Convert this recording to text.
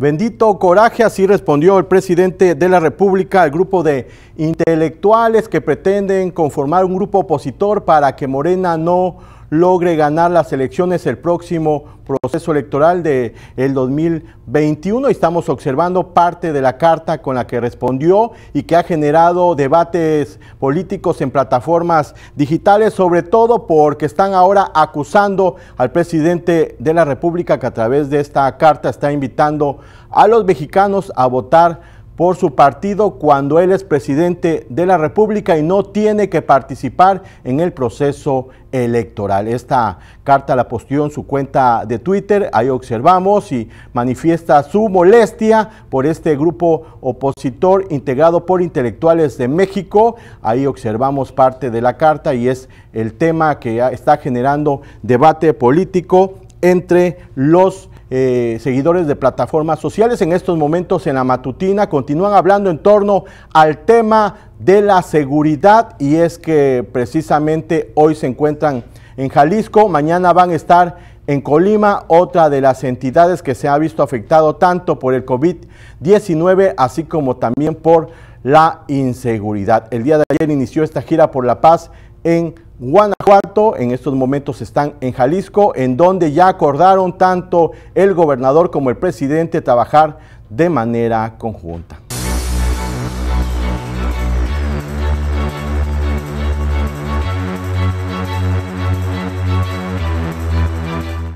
Bendito coraje, así respondió el presidente de la República al grupo de intelectuales que pretenden conformar un grupo opositor para que Morena no logre ganar las elecciones el próximo proceso electoral del el 2021. Estamos observando parte de la carta con la que respondió y que ha generado debates políticos en plataformas digitales, sobre todo porque están ahora acusando al presidente de la República que a través de esta carta está invitando a los mexicanos a votar por su partido cuando él es presidente de la República y no tiene que participar en el proceso electoral. Esta carta la posteó en su cuenta de Twitter, ahí observamos y manifiesta su molestia por este grupo opositor integrado por intelectuales de México. Ahí observamos parte de la carta y es el tema que está generando debate político entre los eh, seguidores de plataformas sociales en estos momentos en la matutina continúan hablando en torno al tema de la seguridad y es que precisamente hoy se encuentran en Jalisco, mañana van a estar en Colima, otra de las entidades que se ha visto afectado tanto por el COVID-19 así como también por la inseguridad. El día de ayer inició esta gira por la paz en Guanajuato, en estos momentos están en Jalisco, en donde ya acordaron tanto el gobernador como el presidente trabajar de manera conjunta.